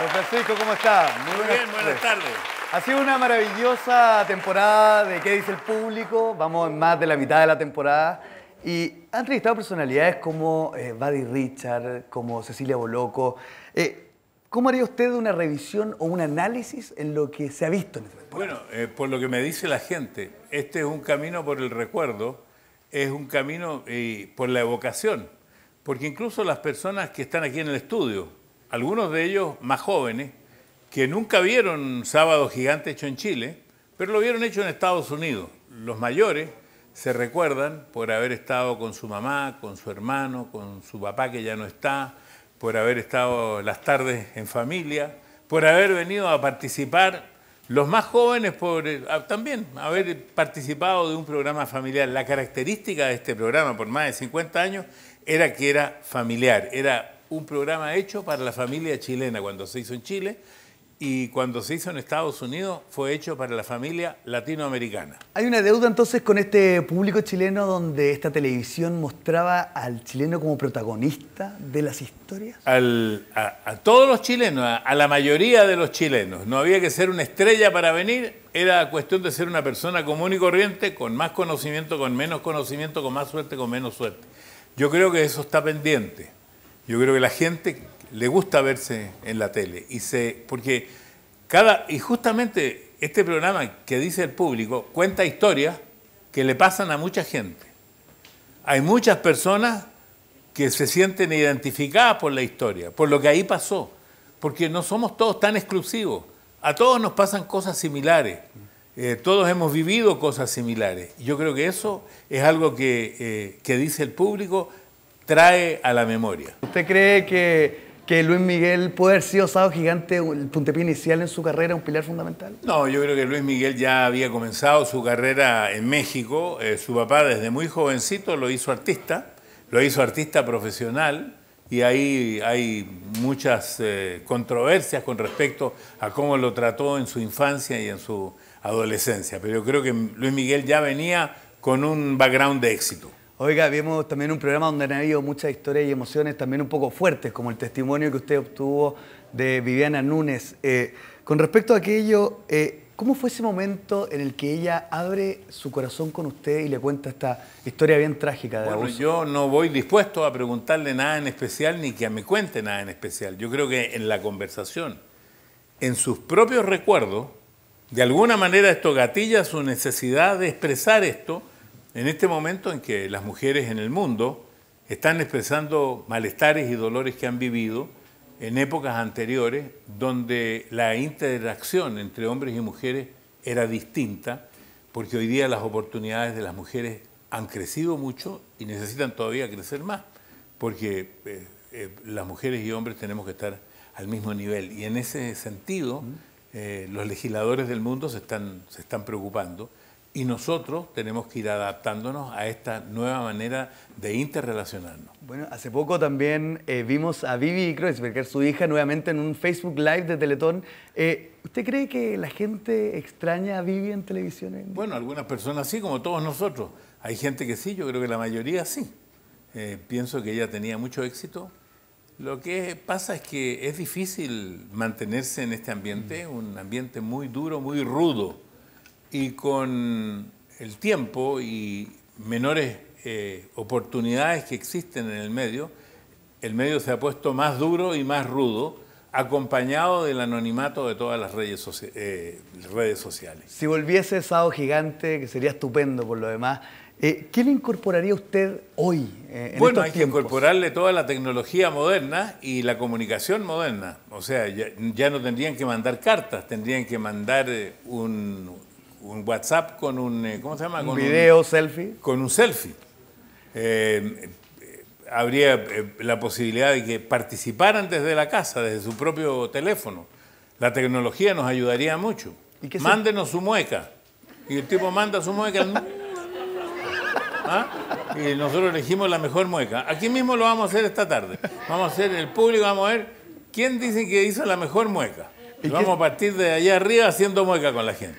Don Francisco, ¿cómo está? Muy, bien, buenas tardes. Ha sido una maravillosa temporada de ¿Qué dice el público? Vamos en más de la mitad de la temporada. Y han entrevistado personalidades como eh, Buddy Richard, como Cecilia Boloco. Eh, ¿Cómo haría usted una revisión o un análisis en lo que se ha visto en esta temporada? Bueno, eh, por lo que me dice la gente, este es un camino por el recuerdo, es un camino por la evocación. Porque incluso las personas que están aquí en el estudio, algunos de ellos más jóvenes, que nunca vieron Sábado Gigante hecho en Chile, pero lo vieron hecho en Estados Unidos. Los mayores se recuerdan por haber estado con su mamá, con su hermano, con su papá que ya no está, por haber estado las tardes en familia, por haber venido a participar. Los más jóvenes por, eh, también haber participado de un programa familiar. La característica de este programa por más de 50 años era que era familiar, era un programa hecho para la familia chilena cuando se hizo en Chile y cuando se hizo en Estados Unidos fue hecho para la familia latinoamericana. Hay una deuda entonces con este público chileno donde esta televisión mostraba al chileno como protagonista de las historias. a, todos los chilenos, a, la mayoría de los chilenos. No había que ser una estrella para venir, era cuestión de ser una persona común y corriente, con más conocimiento, con menos conocimiento, con más suerte, con menos suerte. Yo creo que eso está pendiente. Yo creo que a la gente le gusta verse en la tele y se porque cada y justamente este programa que dice el público cuenta historias que le pasan a mucha gente. Hay muchas personas que se sienten identificadas por la historia, por lo que ahí pasó, porque no somos todos tan exclusivos. A todos nos pasan cosas similares. Eh, todos hemos vivido cosas similares. Yo creo que eso es algo que, eh, que dice el público trae a la memoria. ¿Usted cree que, Luis Miguel puede haber sido Sábado Gigante el puntepí inicial en su carrera, un pilar fundamental? No, yo creo que Luis Miguel ya había comenzado su carrera en México. Eh, su papá desde muy jovencito lo hizo artista, lo hizo artista profesional y ahí hay muchas eh, controversias con respecto a cómo lo trató en su infancia y en su adolescencia. Pero yo creo que Luis Miguel ya venía con un background de éxito. Oiga, vimos también un programa donde han habido muchas historias y emociones también un poco fuertes, como el testimonio que usted obtuvo de Viviana Núñez. Eh, con respecto a aquello, eh, ¿cómo fue ese momento en el que ella abre su corazón con usted y le cuenta esta historia bien trágica de Bueno, yo no voy dispuesto a preguntarle nada en especial ni que me cuente nada en especial. Yo creo que en la conversación, en sus propios recuerdos, de alguna manera esto gatilla su necesidad de expresar esto en este momento en que las mujeres en el mundo están expresando malestares y dolores que han vivido en épocas anteriores donde la interacción entre hombres y mujeres era distinta, porque hoy día las oportunidades de las mujeres han crecido mucho y necesitan todavía crecer más, porque eh, eh, las mujeres y hombres tenemos que estar al mismo nivel. Y en ese sentido, eh, los legisladores del mundo están, se están preocupando y nosotros tenemos que ir adaptándonos a esta nueva manera de interrelacionarnos. Bueno, hace poco también eh, vimos a Vivi es su hija, nuevamente en un Facebook Live de Teletón. Eh, ¿Usted cree que la gente extraña a Vivi en televisión? Bueno, algunas personas sí, como todos nosotros. Hay gente que sí, yo creo que la mayoría sí. Eh, pienso que ella tenía mucho éxito. Lo que pasa es que es difícil mantenerse en este ambiente, mm. un ambiente muy duro, muy rudo y con el tiempo y menores eh, oportunidades que existen en el medio, el medio se ha puesto más duro y más rudo, acompañado del anonimato de todas las eh, redes, sociales. Si volviese Sado Gigante, que sería estupendo por lo demás, eh, ¿Qué le incorporaría usted hoy? en bueno, hay que incorporarle toda la tecnología moderna y la comunicación moderna. O sea, ya no tendrían que mandar cartas, tendrían que mandar un un WhatsApp con un, eh, ¿cómo se llama? video, selfie. Con un selfie. Eh, habría eh, la posibilidad de que participaran desde la casa, desde su propio teléfono. La tecnología nos ayudaría mucho. Mándenos su mueca. Y el tipo manda su mueca. ¿Ah? Y nosotros elegimos la mejor mueca. Aquí mismo lo vamos a hacer esta tarde. Vamos a hacer el público, vamos a ver quién dice que hizo la mejor mueca. Y vamos a partir de allá arriba haciendo mueca con la gente.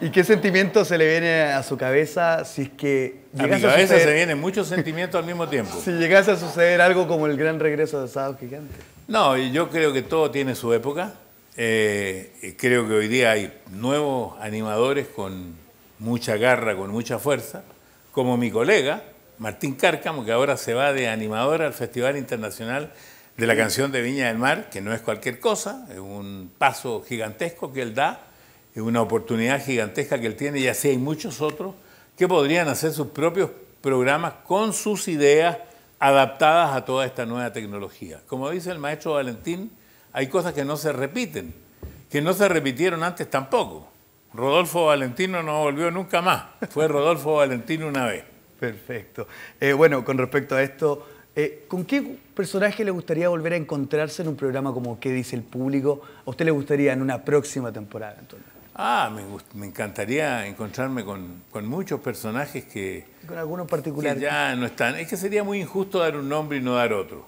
¿Y qué sentimiento se le viene a su cabeza si es que a mi cabeza suceder... se vienen muchos sentimientos al mismo tiempo. Si llegase a suceder algo como el gran regreso de Sábado Gigante. No, yo creo que todo tiene su época. Eh, creo que hoy día hay nuevos animadores con mucha garra, con mucha fuerza, como mi colega Martín Cárcamo, que ahora se va de animador al Festival Internacional de la Canción de Viña del Mar, que no es cualquier cosa, es un paso gigantesco que él da es una oportunidad gigantesca que él tiene y así hay muchos otros que podrían hacer sus propios programas con sus ideas adaptadas a toda esta nueva tecnología. Como dice el maestro Valentín, hay cosas que no se repiten, que no se repitieron antes tampoco. Rodolfo Valentino no volvió nunca más, fue Rodolfo Valentino una vez. Perfecto. Eh, bueno, con respecto a esto, eh, ¿con qué personaje le gustaría volver a encontrarse en un programa como ¿Qué dice el público? ¿A usted le gustaría en una próxima temporada, Antonio? Ah, me, encantaría encontrarme con, muchos personajes que... Con algunos particulares. ya no están. Es que sería muy injusto dar un nombre y no dar otro.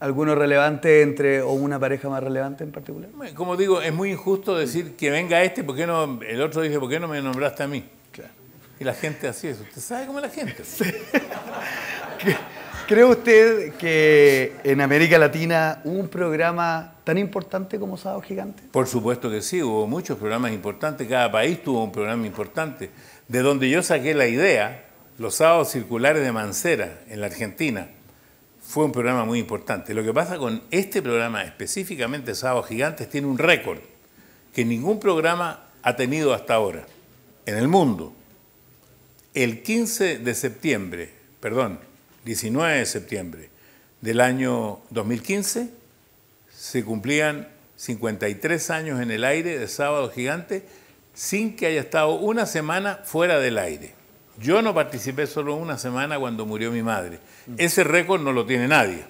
¿Alguno relevante entre, o una pareja más relevante en particular? Como digo, es muy injusto decir que venga este, porque no, el otro dice, ¿por qué no me nombraste a mí? Claro. Y la gente así es. ¿Usted sabe cómo es la gente? ¿Cree usted que en América Latina hubo un programa tan importante como Sábado Gigante? Por supuesto que sí, hubo muchos programas importantes, cada país tuvo un programa importante. De donde yo saqué la idea, los sábados circulares de Mancera, en la Argentina, fue un programa muy importante. Lo que pasa con este programa, específicamente Sábados Gigantes, tiene un récord que ningún programa ha tenido hasta ahora en el mundo. El 15 de septiembre, perdón, 19 de septiembre del año 2015, se cumplían 53 años en el aire de Sábado Gigante sin que haya estado una semana fuera del aire. Yo no participé solo una semana cuando murió mi madre. Mm. Ese récord no lo tiene nadie.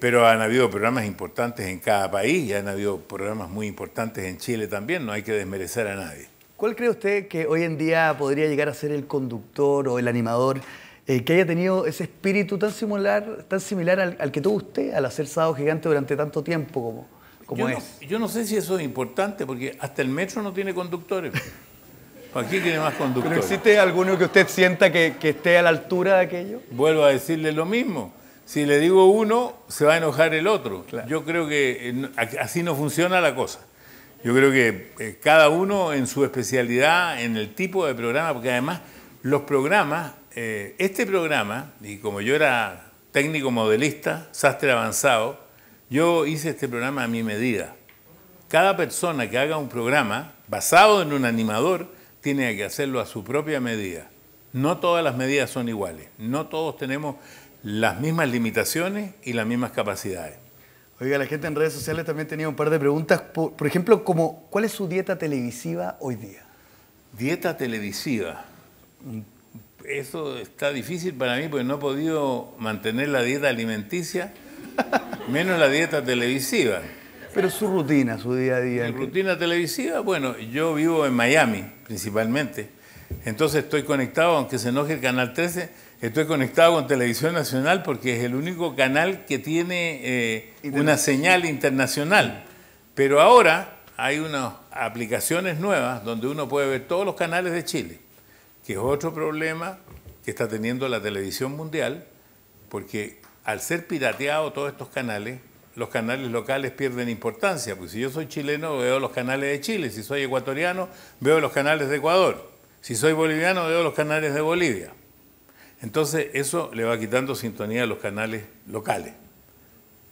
Pero han habido programas importantes en cada país y han habido programas muy importantes en Chile también, no hay que desmerecer a nadie. ¿Cuál cree usted que hoy en día podría llegar a ser el conductor o el animador eh, que haya tenido ese espíritu tan similar, tan similar al, que tuvo usted al hacer Sábado Gigante durante tanto tiempo como, como yo es. No, yo no sé si eso es importante, porque hasta el metro no tiene conductores. Aquí tiene más conductores? ¿Pero existe alguno que usted sienta que, esté a la altura de aquello? Vuelvo a decirle lo mismo. Si le digo uno, se va a enojar el otro. Yo creo que eh, así no funciona la cosa. Yo creo que eh, cada uno en su especialidad, en el tipo de programa, porque además los programas eh, este programa, y como yo era técnico modelista, sastre avanzado, yo hice este programa a mi medida. Cada persona que haga un programa basado en un animador tiene que hacerlo a su propia medida. No todas las medidas son iguales, no todos tenemos las mismas limitaciones y las mismas capacidades. Oiga, la gente en redes sociales también tenía un par de preguntas, por, ejemplo, como ¿cuál es su dieta televisiva hoy día? Dieta televisiva eso está difícil para mí porque no he podido mantener la dieta alimenticia, menos la dieta televisiva. Pero su rutina, su día a día. Mi rutina televisiva, bueno, yo vivo en Miami principalmente. Entonces estoy conectado, aunque se enoje el Canal 13, estoy conectado con Televisión Nacional porque es el único canal que tiene eh, una señal internacional. Pero ahora hay unas aplicaciones nuevas donde uno puede ver todos los canales de Chile que es otro problema que está teniendo la televisión mundial, porque al ser pirateados todos estos canales, los canales locales pierden importancia, porque si yo soy chileno veo los canales de Chile, si soy ecuatoriano veo los canales de Ecuador, si soy boliviano veo los canales de Bolivia. Entonces eso le va quitando sintonía a los canales locales.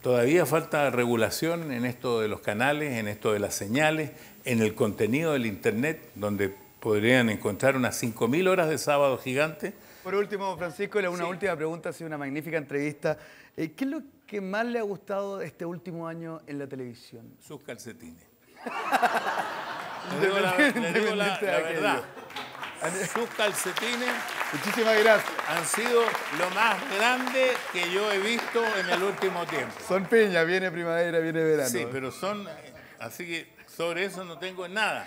Todavía falta regulación en esto de los canales, en esto de las señales, en el contenido del Internet, donde podrían encontrar unas 5.000 horas de sábado gigante. Por último, Francisco, una última pregunta, ha sido una magnífica entrevista. Eh, ¿Qué es lo que más le ha gustado este último año en la televisión? Sus calcetines. le verdad. Sus calcetines Muchísimas gracias. han sido lo más grande que yo he visto en el último tiempo. Son piñas, viene primavera, viene verano. Sí, pero son... Eh, así que sobre eso no tengo nada.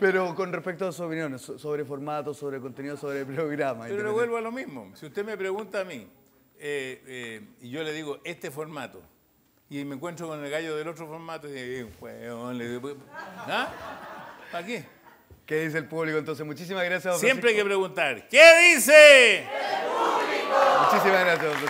Pero con respecto a sus opiniones sobre formato, sobre contenido, sobre programa. Pero no vuelvo a lo mismo. Si usted me pregunta a mí, eh, eh, y yo le digo, este formato, y me encuentro con el gallo del otro formato, y digo, eh, le digo, ¿ah? ¿Para qué? ¿Qué dice el público? Entonces, muchísimas gracias. Siempre hay que preguntar, ¿qué dice? El público. Muchísimas gracias. Don